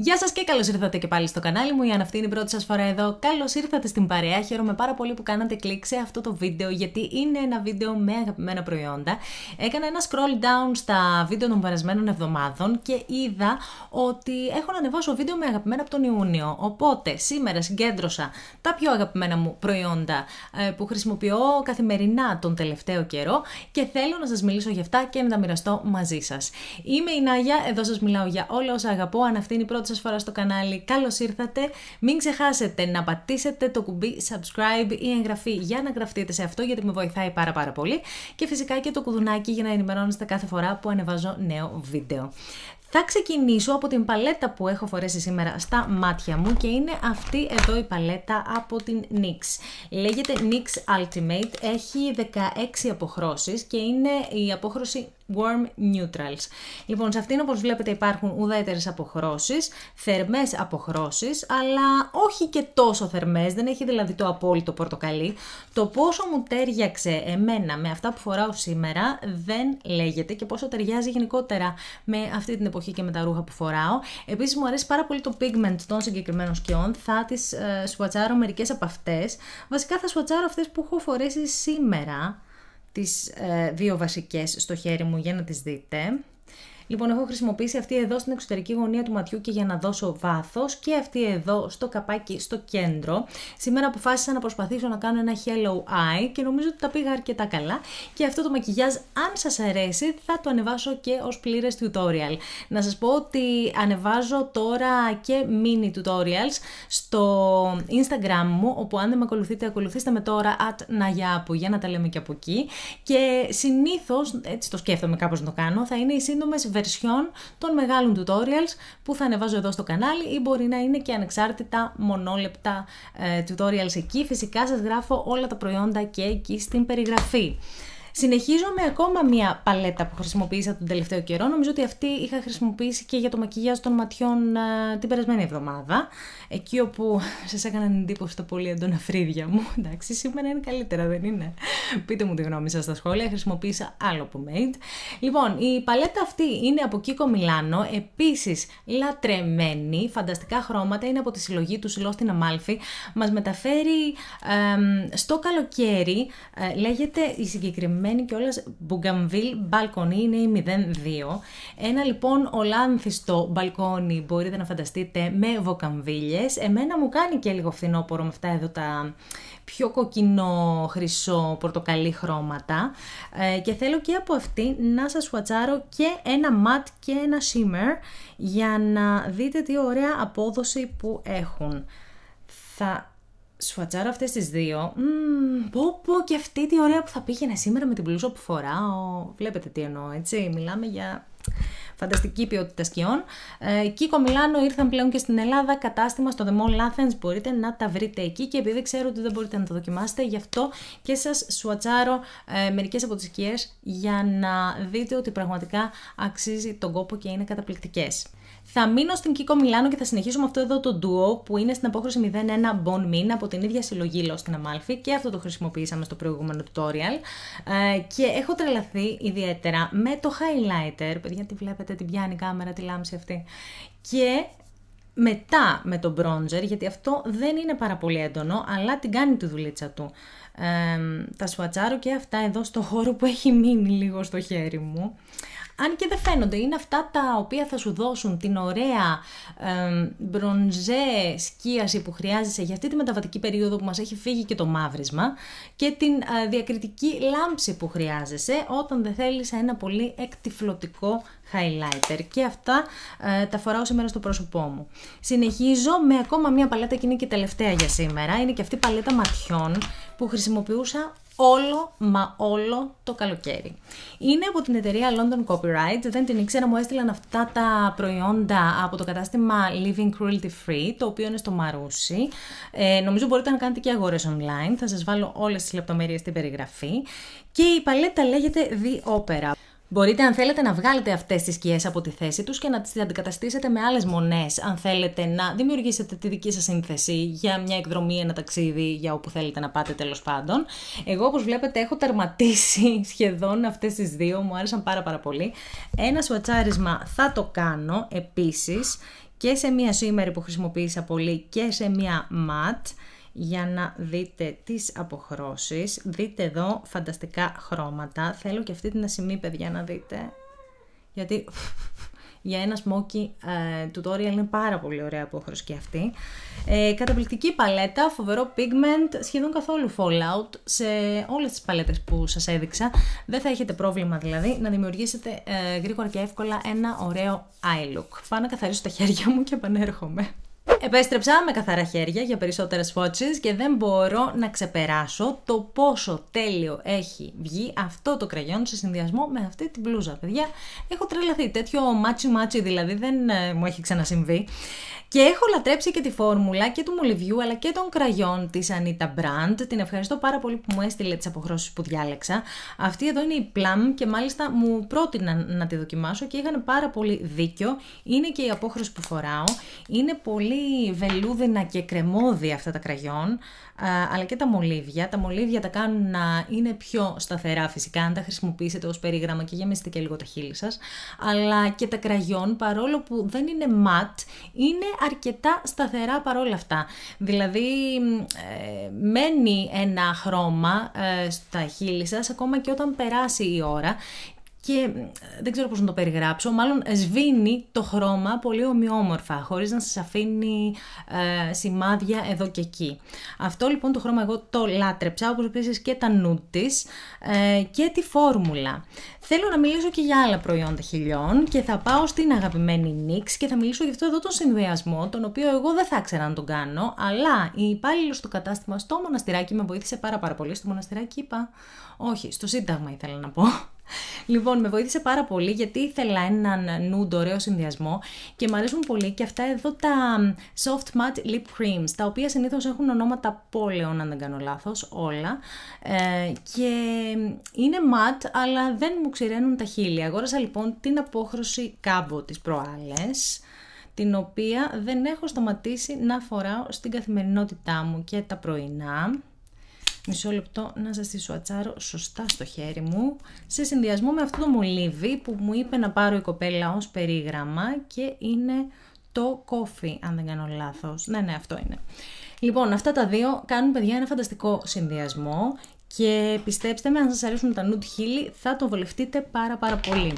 Γεια σας και καλώς ήρθατε και πάλι στο κανάλι μου. Αν αυτή είναι η πρώτη σας φορά εδώ, καλώς ήρθατε στην παρέα. Χαίρομαι πάρα πολύ που κάνατε κλικ σε αυτό το βίντεο, γιατί είναι ένα βίντεο με αγαπημένα προϊόντα. Έκανα ένα scroll down στα βίντεο των περασμένων εβδομάδων και είδα ότι έχω να ανεβάσω βίντεο με αγαπημένα από τον Ιούνιο. Οπότε σήμερα συγκέντρωσα τα πιο αγαπημένα μου προϊόντα ε, που χρησιμοποιώ καθημερινά τον τελευταίο καιρό και θέλω να σας μιλήσω για αυτά και να τα μοιραστώ μαζί σας. Είμαι η Νάγια, εδώ σας μιλάω για όλα όσα αγαπώ. Αν αυτή είναι η πρώτη πρώτη σας φορά στο κανάλι, καλώς ήρθατε. Μην ξεχάσετε να πατήσετε το κουμπί subscribe ή εγγραφή για να γραφτείτε σε αυτό γιατί με βοηθάει πάρα πάρα πολύ και φυσικά και το κουδουνάκι για να ενημερώνεστε κάθε φορά που ανεβάζω νέο βίντεο. Θα ξεκινήσω από την παλέτα που έχω φορέσει σήμερα στα μάτια μου και είναι αυτή εδώ η παλέτα από την NYX. Λέγεται NYX Ultimate, έχει 16 αποχρώσεις και είναι η απόχρωση Warm Neutrals. Λοιπόν, σε αυτήν όπως βλέπετε υπάρχουν ουδέτερες αποχρώσεις, θερμές αποχρώσεις, αλλά όχι και τόσο θερμές, δεν έχει δηλαδή το απόλυτο πορτοκαλί. Το πόσο μου τέριαξε εμένα με αυτά που φοράω σήμερα δεν λέγεται και πόσο ταιριάζει γενικότερα με αυτή την εποχή και με τα ρούχα που φοράω. Επίσης μου αρέσει πάρα πολύ το pigment των συγκεκριμένων σκιών, θα τις ε, σουατσάρω μερικές από αυτές. Βασικά θα σουατσάρω αυτές που έχω φορέσει σήμερα, τις ε, δύο βασικές στο χέρι μου για να τις δείτε. Λοιπόν, έχω χρησιμοποιήσει αυτή εδώ στην εξωτερική γωνία του ματιού και για να δώσω βάθος και αυτή εδώ στο καπάκι στο κέντρο. Σήμερα αποφάσισα να προσπαθήσω να κάνω ένα hello eye και νομίζω ότι τα πήγα αρκετά καλά. Και αυτό το μακιγιάζ, αν σας αρέσει, θα το ανεβάσω και ως πλήρες tutorial. Να σας πω ότι ανεβάζω τώρα και mini tutorials στο Instagram μου, όπου αν δεν με ακολουθείτε, ακολουθήστε με τώρα at nayapu για να τα λέμε και από εκεί. Και συνήθως, έτσι το σκέφτομαι κάπως να το κάνω, θα είναι οι σύντομες των μεγάλων tutorials που θα ανεβάζω εδώ στο κανάλι ή μπορεί να είναι και ανεξάρτητα μονόλεπτα ε, tutorials εκεί. Φυσικά σας γράφω όλα τα προϊόντα και εκεί στην περιγραφή. Συνεχίζω με ακόμα μία παλέτα που χρησιμοποίησα τον τελευταίο καιρό. Νομίζω ότι αυτή είχα χρησιμοποιήσει και για το μακιγιάζ των ματιών α, ε, την περασμένη εβδομάδα. Εκεί όπου σας έκαναν εντύπωση τα πολύ έντονα φρύδια μου. Εντάξει, σήμερα είναι καλύτερα, δεν είναι. Πείτε μου τη γνώμη σας στα σχόλια. Χρησιμοποίησα άλλο που Made. Λοιπόν, η παλέτα αυτή είναι από Κίκο Μιλάνο. Επίσης λατρεμένη. Φανταστικά χρώματα. Είναι από τη συλλογή του Σιλό στην Αμάλφη. Μας μεταφέρει ε, στο καλοκαίρι. Ε, λέγεται η συγκεκριμένη και όλα Bougainville Balcony, είναι η 02. Ένα λοιπόν ολάνθιστο μπαλκόνι μπορείτε να φανταστείτε με βοκαμβίλες. Εμένα μου κάνει και λίγο φθινόπορο με αυτά εδώ τα πιο κοκκινό, χρυσό, πορτοκαλί χρώματα ε, και θέλω και από αυτή να σας φουατσάρω και ένα ματ και ένα shimmer για να δείτε τι ωραία απόδοση που έχουν. Θα σφατσάρω αυτές τις δύο. Μμμ, πω πω και αυτή τη ωραία που θα πήγαινε σήμερα με την πλούσια που φοράω. Βλέπετε τι εννοώ, έτσι. Μιλάμε για φανταστική ποιότητα σκιών. Ε, Κίκο Μιλάνο ήρθαν πλέον και στην Ελλάδα, κατάστημα στο The Mall Athens, μπορείτε να τα βρείτε εκεί και επειδή ξέρω ότι δεν μπορείτε να τα δοκιμάσετε, γι' αυτό και σας σουατσάρω ε, μερικές από τις σκιές για να δείτε ότι πραγματικά αξίζει τον κόπο και είναι καταπληκτικές. Θα μείνω στην Κίκο Μιλάνο και θα συνεχίσουμε αυτό εδώ το duo που είναι στην απόχρωση 01 Bon Min από την ίδια συλλογή Lost in Amalfi και αυτό το χρησιμοποιήσαμε στο προηγούμενο tutorial. Ε, και έχω τρελαθεί ιδιαίτερα με το highlighter. Παιδιά, τη βλέπετε, την πιάνει η κάμερα, τη λάμψη αυτή. Και μετά με το bronzer, γιατί αυτό δεν είναι πάρα πολύ έντονο, αλλά την κάνει τη δουλίτσα του ε, τα σουατσάρω και αυτά εδώ στο χώρο που έχει μείνει λίγο στο χέρι μου. Αν και δεν φαίνονται, είναι αυτά τα οποία θα σου δώσουν την ωραία ε, μπρονζέ σκίαση που χρειάζεσαι για αυτή τη μεταβατική περίοδο που μας έχει φύγει και το μαύρισμα και την διακριτική λάμψη που χρειάζεσαι όταν δεν θέλεις ένα πολύ εκτιφλωτικό highlighter και αυτά ε, τα φοράω σήμερα στο πρόσωπό μου. Συνεχίζω με ακόμα μια παλέτα και είναι και τελευταία για σήμερα, είναι και αυτή η παλέτα ματιών που χρησιμοποιούσα όλο μα όλο το καλοκαίρι. Είναι από την εταιρεία London Copyright, δεν την ήξερα, μου έστειλαν αυτά τα προϊόντα από το κατάστημα Living Cruelty Free, το οποίο είναι στο Μαρούσι. Ε, νομίζω μπορείτε να κάνετε και αγορές online, θα σας βάλω όλες τις λεπτομέρειες στην περιγραφή. Και η παλέτα λέγεται The Opera. Μπορείτε αν θέλετε να βγάλετε αυτές τις σκιές από τη θέση τους και να τις αντικαταστήσετε με άλλες μονές, αν θέλετε να δημιουργήσετε τη δική σας σύνθεση για μια εκδρομή, ένα ταξίδι, για όπου θέλετε να πάτε τέλος πάντων. Εγώ όπως βλέπετε έχω τερματίσει σχεδόν αυτές τις δύο, μου άρεσαν πάρα πάρα πολύ. Ένα σουατσάρισμα θα το κάνω επίσης. και σε μια σήμερα που χρησιμοποίησα πολύ και σε μια ματ για να δείτε τις αποχρώσεις. Δείτε εδώ φανταστικά χρώματα. Θέλω και αυτή την ασημή, παιδιά, να δείτε. Γιατί για ένα smoky ε, tutorial είναι πάρα πολύ ωραία απόχρωση και αυτή. Ε, καταπληκτική παλέτα, φοβερό pigment, σχεδόν καθόλου fallout σε όλες τις παλέτες που σας έδειξα. Δεν θα έχετε πρόβλημα δηλαδή να δημιουργήσετε ε, γρήγορα και εύκολα ένα ωραίο eye look. Πάω να καθαρίσω τα χέρια μου και επανέρχομαι. Επέστρεψα με καθαρά χέρια για περισσότερες φώτσεις και δεν μπορώ να ξεπεράσω το πόσο τέλειο έχει βγει αυτό το κραγιόν σε συνδυασμό με αυτή την μπλούζα. Παιδιά, έχω τρελαθεί. Τέτοιο μάτσι μάτσι δηλαδή δεν ε, μου έχει ξανασυμβεί. Και έχω λατρέψει και τη φόρμουλα και του μολυβιού αλλά και των κραγιών της Anita Brand. Την ευχαριστώ πάρα πολύ που μου έστειλε τις αποχρώσεις που διάλεξα. Αυτή εδώ είναι η Plum και μάλιστα μου πρότεινα να τη δοκιμάσω και είχαν πάρα πολύ δίκιο. Είναι και η απόχρωση που φοράω. Είναι πολύ βελούδινα και κρεμόδια αυτά τα κραγιόν, αλλά και τα μολύβια. Τα μολύβια τα κάνουν να είναι πιο σταθερά φυσικά, αν τα χρησιμοποιήσετε ως περίγραμμα και γεμίσετε και λίγο τα χείλη σας. Αλλά και τα κραγιόν, παρόλο που δεν είναι ματ, είναι αρκετά σταθερά παρόλα αυτά. Δηλαδή, ε, μένει ένα χρώμα ε, στα χείλη σας, ακόμα και όταν περάσει η ώρα και δεν ξέρω πώς να το περιγράψω, μάλλον σβήνει το χρώμα πολύ ομοιόμορφα, χωρίς να σας αφήνει ε, σημάδια εδώ και εκεί. Αυτό λοιπόν το χρώμα εγώ το λάτρεψα, όπως επίσης και τα νου ε, και τη φόρμουλα. Θέλω να μιλήσω και για άλλα προϊόντα χιλιών και θα πάω στην αγαπημένη Νίξ και θα μιλήσω για αυτό εδώ τον συνδυασμό, τον οποίο εγώ δεν θα ήξερα να τον κάνω, αλλά η υπάλληλος του κατάστημα στο μοναστηράκι με βοήθησε πάρα πάρα πολύ. Στο μοναστηράκι είπα, όχι, στο σύνταγμα ήθελα να πω Λοιπόν, με βοήθησε πάρα πολύ γιατί ήθελα έναν νουντ ωραίο συνδυασμό και μου αρέσουν πολύ και αυτά εδώ τα soft matte lip creams, τα οποία συνήθως έχουν ονόματα πόλεων, αν δεν κάνω όλα. Ε, και είναι matte, αλλά δεν μου ξηραίνουν τα χείλη. Αγόρασα λοιπόν την απόχρωση κάμπο της προάλλες την οποία δεν έχω σταματήσει να φοράω στην καθημερινότητά μου και τα πρωινά μισό λεπτό να σας τη σουατσάρω σωστά στο χέρι μου, σε συνδυασμό με αυτό το μολύβι που μου είπε να πάρω η κοπέλα ως περίγραμμα και είναι το κόφι, αν δεν κάνω λάθος. Ναι, ναι, αυτό είναι. Λοιπόν, αυτά τα δύο κάνουν παιδιά ένα φανταστικό συνδυασμό και πιστέψτε με, αν σας αρέσουν τα νουτ χείλη θα το βολευτείτε πάρα πάρα πολύ.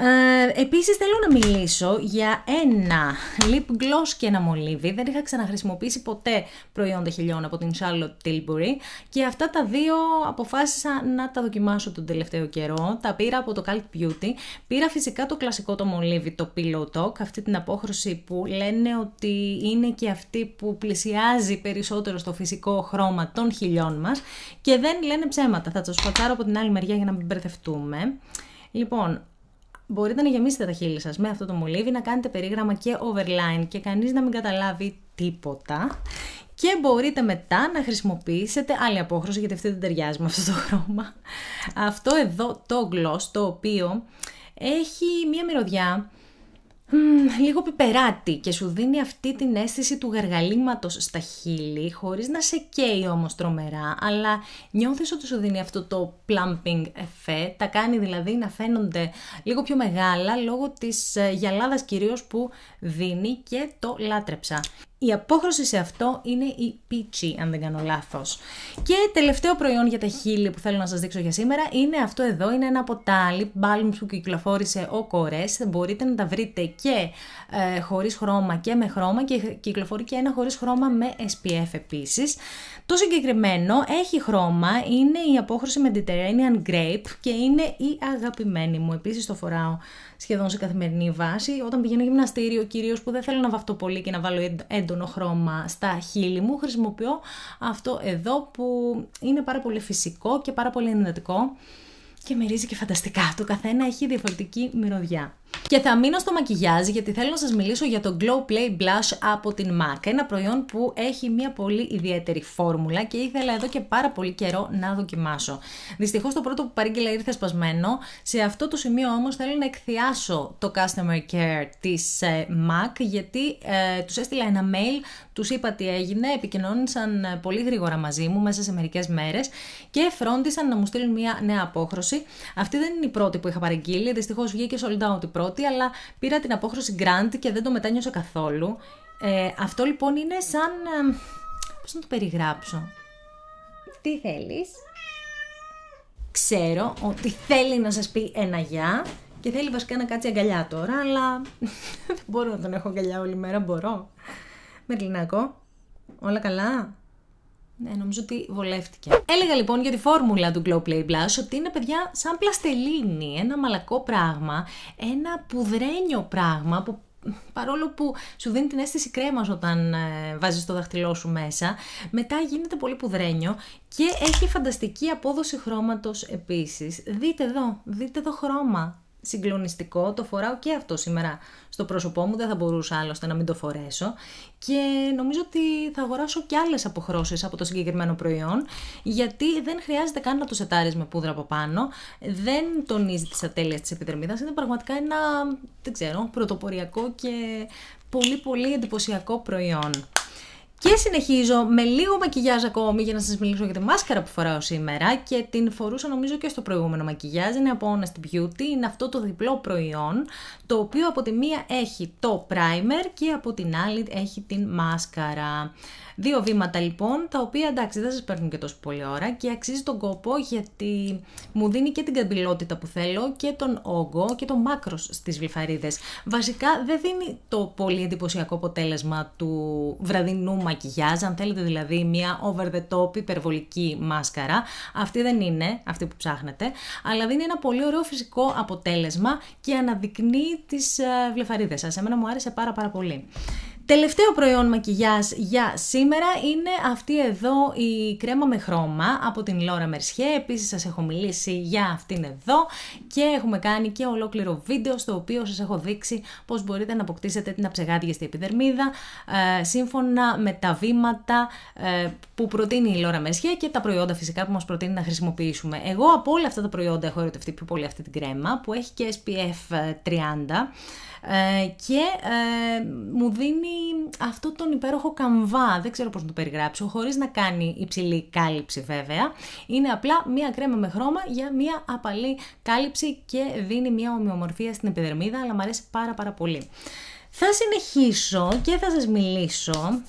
Ε, επίσης θέλω να μιλήσω για ένα lip gloss και ένα μολύβι. Δεν είχα ξαναχρησιμοποιήσει ποτέ προϊόντα χιλιών από την Charlotte Tilbury και αυτά τα δύο αποφάσισα να τα δοκιμάσω τον τελευταίο καιρό. Τα πήρα από το Cult Beauty. Πήρα φυσικά το κλασικό το μολύβι, το Pillow Talk, αυτή την απόχρωση που λένε ότι είναι και αυτή που πλησιάζει περισσότερο στο φυσικό χρώμα των χιλιών μας και δεν λένε ψέματα. Θα το σπατάρω από την άλλη μεριά για να μην μπερδευτούμε. Λοιπόν, μπορείτε να γεμίσετε τα χείλη σας με αυτό το μολύβι, να κάνετε περίγραμμα και overline και κανείς να μην καταλάβει τίποτα. Και μπορείτε μετά να χρησιμοποιήσετε άλλη απόχρωση, γιατί αυτή δεν ταιριάζει με αυτό το χρώμα. Αυτό εδώ το gloss, το οποίο έχει μία μυρωδιά λίγο πιπεράτη και σου δίνει αυτή την αίσθηση του γαργαλήματος στα χείλη χωρίς να σε καίει όμως τρομερά αλλά νιώθεις ότι σου δίνει αυτό το plumping effect τα κάνει δηλαδή να φαίνονται λίγο πιο μεγάλα λόγω της ε, γυαλάδας κυρίως που δίνει και το λάτρεψα η απόχρωση σε αυτό είναι η Peachy αν δεν κάνω λάθος. Και τελευταίο προϊόν για τα χείλη που θέλω να σας δείξω για σήμερα είναι αυτό εδώ. Είναι ένα από τα lip balms που κυκλοφόρησε ο Κορέ. Μπορείτε να τα βρείτε και ε, χωρίς χρώμα και με χρώμα. Και κυκλοφορεί και ένα χωρίς χρώμα με SPF επίσης. Το συγκεκριμένο έχει χρώμα. Είναι η απόχρωση Mediterranean Grape και είναι η αγαπημένη μου. Επίσης το φοράω σχεδόν σε καθημερινή βάση. Όταν πηγαίνω γυμναστήριο, κυρίω που δεν θέλω να βαφτώ πολύ και να βάλω έντονο έντονο χρώμα στα χείλη μου, χρησιμοποιώ αυτό εδώ που είναι πάρα πολύ φυσικό και πάρα πολύ ενδυνατικό και μυρίζει και φανταστικά. Το καθένα έχει διαφορετική μυρωδιά. Και θα μείνω στο μακιγιάζ γιατί θέλω να σας μιλήσω για το Glow Play Blush από την MAC, ένα προϊόν που έχει μια πολύ ιδιαίτερη φόρμουλα και ήθελα εδώ και πάρα πολύ καιρό να δοκιμάσω. Δυστυχώς το πρώτο που παρήγγειλα ήρθε σπασμένο, σε αυτό το σημείο όμως θέλω να εκθιάσω το Customer Care της ε, MAC γιατί ε, τους έστειλα ένα mail, τους είπα τι έγινε, επικοινώνησαν ε, πολύ γρήγορα μαζί μου μέσα σε μερικές μέρες και φρόντισαν να μου στείλουν μια νέα απόχρωση. Αυτή δεν είναι η πρώτη που είχα παραγγείλει, δυστυχώς βγήκε sold out η πρώτη, αλλά πήρα την απόχρωση Grant και δεν το μετάνιωσα καθόλου. Ε, αυτό λοιπόν είναι σαν... Ε, πώς να το περιγράψω. Τι θέλεις. Ξέρω ότι θέλει να σας πει ένα γεια και θέλει βασικά να κάτσει αγκαλιά τώρα, αλλά δεν μπορώ να τον έχω αγκαλιά όλη μέρα, μπορώ. Μερλινάκο, όλα καλά. Ναι, νομίζω ότι βολεύτηκε. Έλεγα λοιπόν για τη φόρμουλα του Glow Play Blush ότι είναι παιδιά σαν πλαστελίνη, ένα μαλακό πράγμα, ένα πουδρένιο πράγμα που παρόλο που σου δίνει την αίσθηση κρέμας όταν ε, βάζεις το δαχτυλό σου μέσα, μετά γίνεται πολύ πουδρένιο και έχει φανταστική απόδοση χρώματος επίσης. Δείτε εδώ, δείτε το χρώμα συγκλονιστικό, το φοράω και αυτό σήμερα στο πρόσωπό μου, δεν θα μπορούσα άλλωστε να μην το φορέσω και νομίζω ότι θα αγοράσω και άλλες αποχρώσεις από το συγκεκριμένο προϊόν γιατί δεν χρειάζεται καν να το σετάρεις με πούδρα από πάνω, δεν τονίζει τις ατέλειες της επιδερμίδας, είναι πραγματικά ένα, δεν ξέρω, πρωτοποριακό και πολύ πολύ εντυπωσιακό προϊόν. Και συνεχίζω με λίγο μακιγιάζ ακόμη για να σας μιλήσω για τη μάσκαρα που φοράω σήμερα και την φορούσα νομίζω και στο προηγούμενο μακιγιάζ, είναι από Honest Beauty, είναι αυτό το διπλό προϊόν το οποίο από τη μία έχει το primer και από την άλλη έχει την μάσκαρα. Δύο βήματα λοιπόν, τα οποία εντάξει δεν σας παίρνουν και τόσο πολύ ώρα και αξίζει τον κόπο γιατί μου δίνει και την καμπυλότητα που θέλω και τον όγκο και το μάκρος στις βλεφαρίδες. Βασικά δεν δίνει το πολύ εντυπωσιακό αποτέλεσμα του βραδινού μακιγιάζ, αν θέλετε δηλαδή μια over the top υπερβολική μάσκαρα. Αυτή δεν είναι, αυτή που ψάχνετε, αλλά δίνει ένα πολύ ωραίο φυσικό αποτέλεσμα και αναδεικνύει τις ε, βλεφαρίδες σας. Εμένα μου άρεσε πάρα πάρα πολύ. Τελευταίο προϊόν μακιγιάς για σήμερα είναι αυτή εδώ η κρέμα με χρώμα από την Laura Mercier. Επίσης σας έχω μιλήσει για αυτήν εδώ και έχουμε κάνει και ολόκληρο βίντεο στο οποίο σας έχω δείξει πώς μπορείτε να αποκτήσετε την αψεγάδια στην επιδερμίδα ε, σύμφωνα με τα βήματα ε, που προτείνει η Laura Mercier και τα προϊόντα φυσικά που μας προτείνει να χρησιμοποιήσουμε. Εγώ από όλα αυτά τα προϊόντα έχω ερωτευτεί πιο πολύ αυτή την κρέμα που έχει και SPF 30 ε, και ε, μου δίνει αυτό τον υπέροχο καμβά, δεν ξέρω πώς να το περιγράψω, χωρίς να κάνει υψηλή κάλυψη βέβαια. Είναι απλά μία κρέμα με χρώμα για μία απαλή κάλυψη και δίνει μία ομοιομορφία στην επιδερμίδα, αλλά μου αρέσει πάρα πάρα πολύ. Θα συνεχίσω και θα σας μιλήσω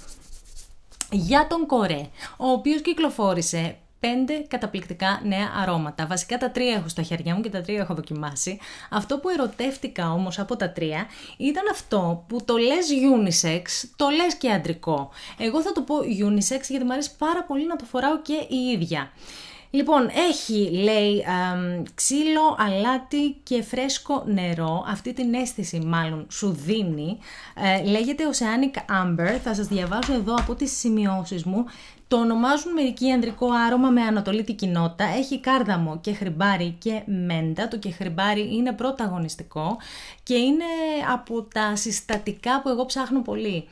για τον Κορέ, ο οποίος κυκλοφόρησε πέντε καταπληκτικά νέα αρώματα. Βασικά τα τρία έχω στα χέρια μου και τα τρία έχω δοκιμάσει. Αυτό που ερωτεύτηκα όμως από τα τρία ήταν αυτό που το λες unisex, το λες και αντρικό. Εγώ θα το πω unisex γιατί μου αρέσει πάρα πολύ να το φοράω και η ίδια. Λοιπόν, έχει, λέει, ξύλο, αλάτι και φρέσκο νερό. Αυτή την αίσθηση μάλλον σου δίνει. Ε, λέγεται Oceanic Amber. Θα σας διαβάζω εδώ από τις σημειώσεις μου. Το ονομάζουν μερικοί ανδρικό άρωμα με ανατολή κοινότητα. Έχει κάρδαμο και χρυμπάρι και μέντα. Το και είναι πρωταγωνιστικό και είναι από τα συστατικά που εγώ ψάχνω πολύ.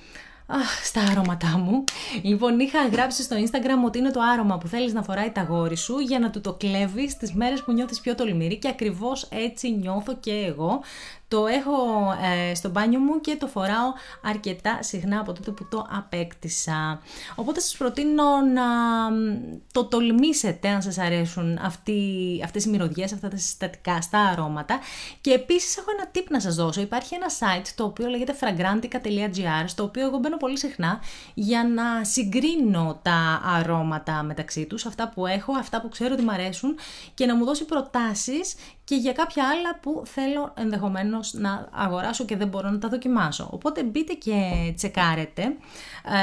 Αχ, στα άρωματά μου. Λοιπόν, είχα γράψει στο Instagram ότι είναι το άρωμα που θέλεις να φοράει τα γόρι σου για να του το κλέβεις τις μέρες που νιώθεις πιο τολμηρή και ακριβώς έτσι νιώθω και εγώ. Το έχω ε, στο μπάνιο μου και το φοράω αρκετά συχνά από τότε που το απέκτησα. Οπότε σας προτείνω να το τολμήσετε αν σας αρέσουν αυτοί, αυτές οι μυρωδιές, αυτά τα συστατικά στα αρώματα. Και επίσης έχω ένα tip να σας δώσω. Υπάρχει ένα site το οποίο λέγεται fragrantica.gr στο οποίο εγώ μπαίνω πολύ συχνά για να συγκρίνω τα αρώματα μεταξύ τους, αυτά που έχω, αυτά που ξέρω ότι μου αρέσουν και να μου δώσει προτάσεις και για κάποια άλλα που θέλω ενδεχομένως να αγοράσω και δεν μπορώ να τα δοκιμάσω. Οπότε μπείτε και τσεκάρετε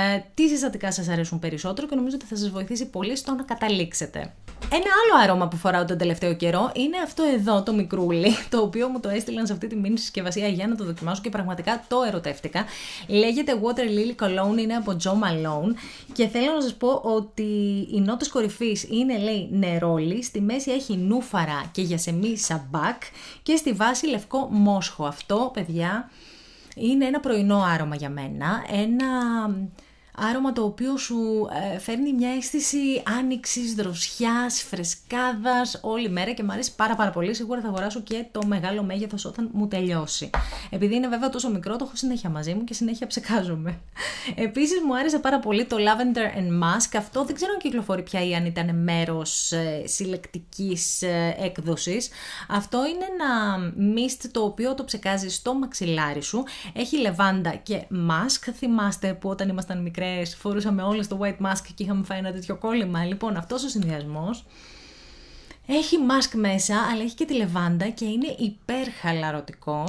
ε, τι συστατικά σας αρέσουν περισσότερο και νομίζω ότι θα σας βοηθήσει πολύ στο να καταλήξετε. Ένα άλλο άρωμα που φοράω τον τελευταίο καιρό είναι αυτό εδώ το μικρούλι, το οποίο μου το έστειλαν σε αυτή τη μήνυση συσκευασία για να το δοκιμάσω και πραγματικά το ερωτεύτηκα. Λέγεται Water Lily Cologne, είναι από Joe Malone και θέλω να σας πω ότι η νότες κορυφής είναι λέει νερόλι, στη μέση έχει νούφαρα και γιασεμί σαμπάκ και στη βάση λευκό μόσχο. Αυτό παιδιά είναι ένα πρωινό άρωμα για μένα, ένα άρωμα το οποίο σου ε, φέρνει μια αίσθηση άνοιξης, δροσιάς, φρεσκάδας όλη μέρα και μου αρέσει πάρα πάρα πολύ. Σίγουρα θα αγοράσω και το μεγάλο μέγεθος όταν μου τελειώσει. Επειδή είναι βέβαια τόσο μικρό, το έχω συνέχεια μαζί μου και συνέχεια ψεκάζομαι. Επίσης μου άρεσε πάρα πολύ το Lavender and Mask. Αυτό δεν ξέρω αν κυκλοφορεί πια ή αν ήταν μέρος ε, συλλεκτικής ε, έκδοσης. Αυτό είναι ένα mist το οποίο το ψεκάζεις στο μαξιλάρι σου. Έχει λεβάντα και mask. Θυμάστε που όταν ήμασταν μικρές φορούσαμε όλες το white mask και είχαμε φάει ένα τέτοιο κόλλημα. Λοιπόν, αυτός ο συνδυασμός έχει mask μέσα, αλλά έχει και τη λεβάντα και είναι υπερχαλαρωτικός.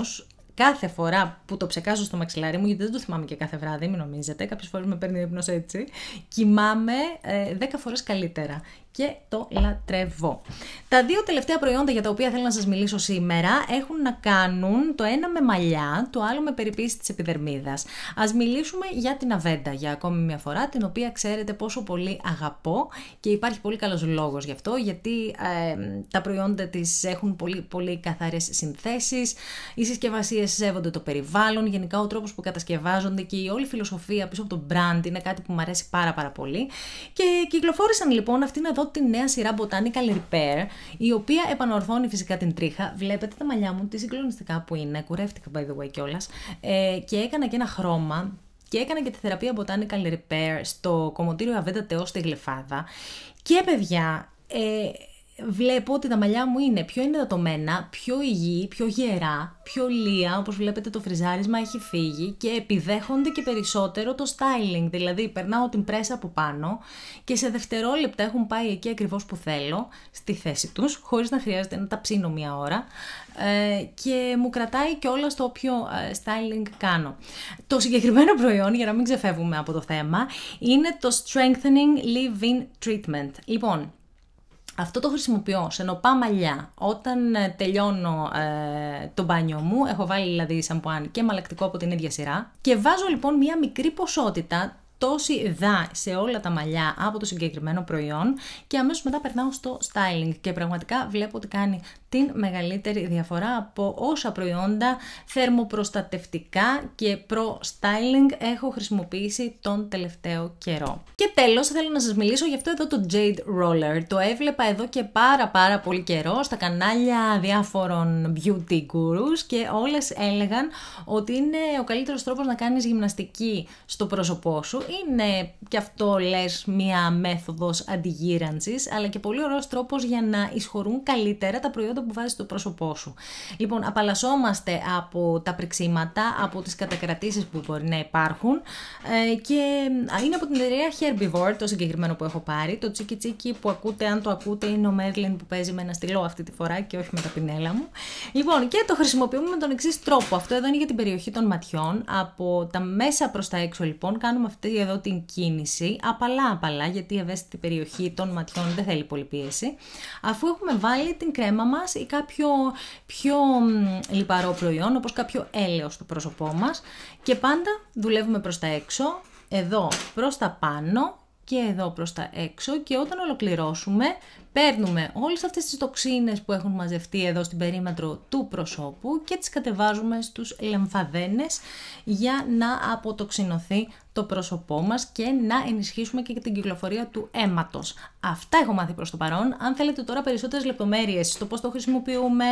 Κάθε φορά που το ψεκάζω στο μαξιλάρι μου, γιατί δεν το θυμάμαι και κάθε βράδυ, μην νομίζετε, κάποιες φορές με παίρνει ύπνος έτσι, κοιμάμαι ε, 10 φορές καλύτερα και το λατρεύω. Τα δύο τελευταία προϊόντα για τα οποία θέλω να σας μιλήσω σήμερα έχουν να κάνουν το ένα με μαλλιά, το άλλο με περιποίηση της επιδερμίδας. Ας μιλήσουμε για την αβέντα για ακόμη μια φορά, την οποία ξέρετε πόσο πολύ αγαπώ και υπάρχει πολύ καλός λόγος γι' αυτό, γιατί ε, τα προϊόντα της έχουν πολύ, πολύ καθαρές συνθέσεις, οι συσκευασίες σέβονται το περιβάλλον, γενικά ο τρόπος που κατασκευάζονται και η όλη φιλοσοφία πίσω από το brand είναι κάτι που μου αρέσει πάρα πάρα πολύ. Και κυκλοφόρησαν λοιπόν αυτήν εδώ πρώτη νέα σειρά Botanical Repair, η οποία επανορθώνει φυσικά την τρίχα. Βλέπετε τα μαλλιά μου, τι συγκλονιστικά που είναι. Κουρεύτηκα, by the way, κιόλας. Ε, και έκανα και ένα χρώμα και έκανα και τη θεραπεία Botanical Repair στο κομμωτήριο Αβέντα Τεό στη Γλεφάδα. Και παιδιά, ε, βλέπω ότι τα μαλλιά μου είναι πιο ενδατωμένα, πιο υγιή, πιο γερά, πιο λία, όπως βλέπετε το φριζάρισμα έχει φύγει και επιδέχονται και περισσότερο το styling, δηλαδή περνάω την πρέσα από πάνω και σε δευτερόλεπτα έχουν πάει εκεί ακριβώς που θέλω, στη θέση τους, χωρίς να χρειάζεται να τα ψήνω μία ώρα ε, και μου κρατάει και όλα στο όποιο ε, styling κάνω. Το συγκεκριμένο προϊόν, για να μην ξεφεύγουμε από το θέμα, είναι το Strengthening Leave-In Treatment. Λοιπόν, αυτό το χρησιμοποιώ σε νοπά μαλλιά. Όταν ε, τελειώνω ε, το μπάνιο μου, έχω βάλει δηλαδή σαμπουάν και μαλακτικό από την ίδια σειρά και βάζω λοιπόν μία μικρή ποσότητα τόση δά σε όλα τα μαλλιά από το συγκεκριμένο προϊόν και αμέσως μετά περνάω στο styling και πραγματικά βλέπω ότι κάνει την μεγαλύτερη διαφορά από όσα προϊόντα θερμοπροστατευτικά και προ-styling έχω χρησιμοποιήσει τον τελευταίο καιρό. Και τέλος θέλω να σας μιλήσω για αυτό εδώ το Jade Roller. Το έβλεπα εδώ και πάρα πάρα πολύ καιρό στα κανάλια διάφορων beauty gurus και όλες έλεγαν ότι είναι ο καλύτερος τρόπος να κάνεις γυμναστική στο πρόσωπό σου. Είναι και αυτό λες μία μέθοδος αντιγύρανσης αλλά και πολύ ωραίος τρόπος για να ισχωρούν καλύτερα τα προϊόντα που βάζει στο πρόσωπό σου. Λοιπόν, απαλλασσόμαστε από τα πρεξίματα, από τις κατακρατήσεις που μπορεί να υπάρχουν ε, και είναι από την εταιρεία Herbivore το συγκεκριμένο που έχω πάρει. Το τσίκι τσίκι που ακούτε, αν το ακούτε, είναι ο Μέρλιν που παίζει με ένα στυλό αυτή τη φορά και όχι με τα πινέλα μου. Λοιπόν, και το χρησιμοποιούμε με τον εξής τρόπο. Αυτό εδώ είναι για την περιοχή των ματιών. Από τα μέσα προς τα έξω, λοιπόν, κάνουμε αυτή εδώ την κίνηση απαλά-απαλά, γιατί η ευαίσθητη περιοχή των ματιών δεν θέλει πολύ πίεση. Αφού έχουμε βάλει την κρέμα μας ή κάποιο πιο λιπαρό προϊόν όπως κάποιο έλαιο στο πρόσωπό μας και πάντα δουλεύουμε προς τα έξω, εδώ προς τα πάνω και εδώ προς τα έξω και όταν ολοκληρώσουμε παίρνουμε όλες αυτές τις τοξίνες που έχουν μαζευτεί εδώ στην περίμετρο του προσώπου και τις κατεβάζουμε στους λεμφαδένες για να αποτοξινωθεί το πρόσωπό μας και να ενισχύσουμε και την κυκλοφορία του αίματος. Αυτά έχω μάθει προς το παρόν. Αν θέλετε τώρα περισσότερες λεπτομέρειες στο πώς το χρησιμοποιούμε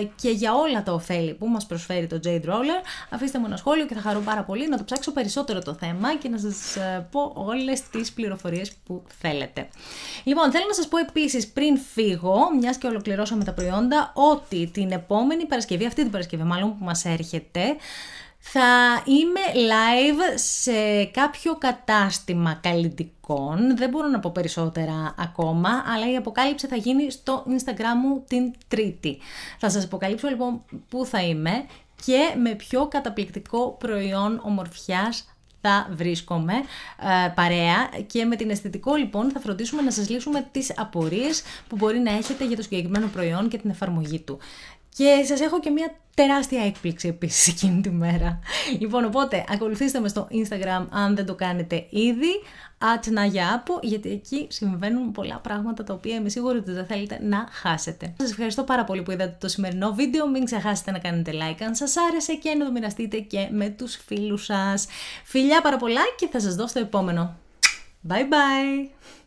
ε, και για όλα τα ωφέλη που μας προσφέρει το Jade Roller, αφήστε μου ένα σχόλιο και θα χαρώ πάρα πολύ να το ψάξω περισσότερο το θέμα και να σας ε, πω όλες τις πληροφορίες που θέλετε. Λοιπόν, θέλω να σας πω επίσης πριν φύγω, μιας και ολοκληρώσαμε τα προϊόντα, ότι την επόμενη Παρασκευή, αυτή την Παρασκευή μάλλον που μας έρχεται, θα είμαι live σε κάποιο κατάστημα καλλιτικών, δεν μπορώ να πω περισσότερα ακόμα, αλλά η αποκάλυψη θα γίνει στο Instagram μου την Τρίτη. Θα σας αποκαλύψω λοιπόν πού θα είμαι και με ποιο καταπληκτικό προϊόν ομορφιάς θα βρίσκομαι ε, παρέα και με την αισθητικό λοιπόν θα φροντίσουμε να σας λύσουμε τις απορίες που μπορεί να έχετε για το συγκεκριμένο προϊόν και την εφαρμογή του. Και σας έχω και μια τεράστια έκπληξη επίσης εκείνη τη μέρα. Λοιπόν, οπότε ακολουθήστε με στο Instagram αν δεν το κάνετε ήδη, απο γιατί εκεί συμβαίνουν πολλά πράγματα τα οποία είμαι σίγουρη ότι δεν θέλετε να χάσετε. Σας ευχαριστώ πάρα πολύ που είδατε το σημερινό βίντεο, μην ξεχάσετε να κάνετε like αν σας άρεσε και να το μοιραστείτε και με τους φίλους σας. Φιλιά πάρα πολλά και θα σας δω στο επόμενο. Bye bye!